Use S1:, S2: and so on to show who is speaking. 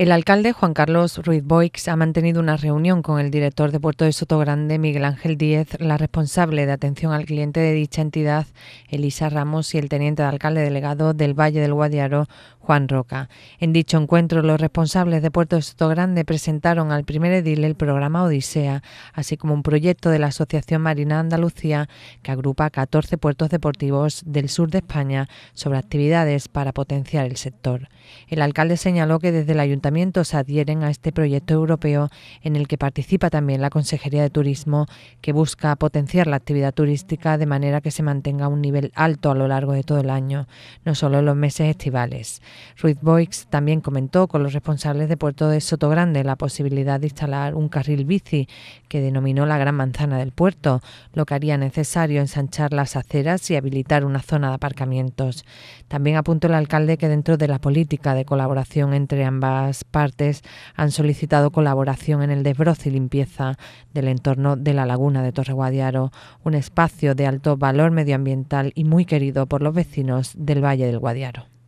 S1: El alcalde Juan Carlos Ruiz Boix ha mantenido una reunión con el director de Puerto de Sotogrande, Miguel Ángel Díez, la responsable de atención al cliente de dicha entidad, Elisa Ramos, y el teniente de alcalde delegado del Valle del Guadiaro, Juan Roca. En dicho encuentro, los responsables de Puerto Grande presentaron al primer edil el programa Odisea, así como un proyecto de la Asociación Marina Andalucía que agrupa 14 puertos deportivos del sur de España sobre actividades para potenciar el sector. El alcalde señaló que desde el ayuntamiento se adhieren a este proyecto europeo en el que participa también la Consejería de Turismo que busca potenciar la actividad turística de manera que se mantenga un nivel alto a lo largo de todo el año, no solo en los meses estivales. Ruiz Boix también comentó con los responsables de Puerto de Sotogrande la posibilidad de instalar un carril bici que denominó la Gran Manzana del Puerto, lo que haría necesario ensanchar las aceras y habilitar una zona de aparcamientos. También apuntó el alcalde que dentro de la política de colaboración entre ambas partes han solicitado colaboración en el desbroce y limpieza del entorno de la laguna de Torre Guadiaro, un espacio de alto valor medioambiental y muy querido por los vecinos del Valle del Guadiaro.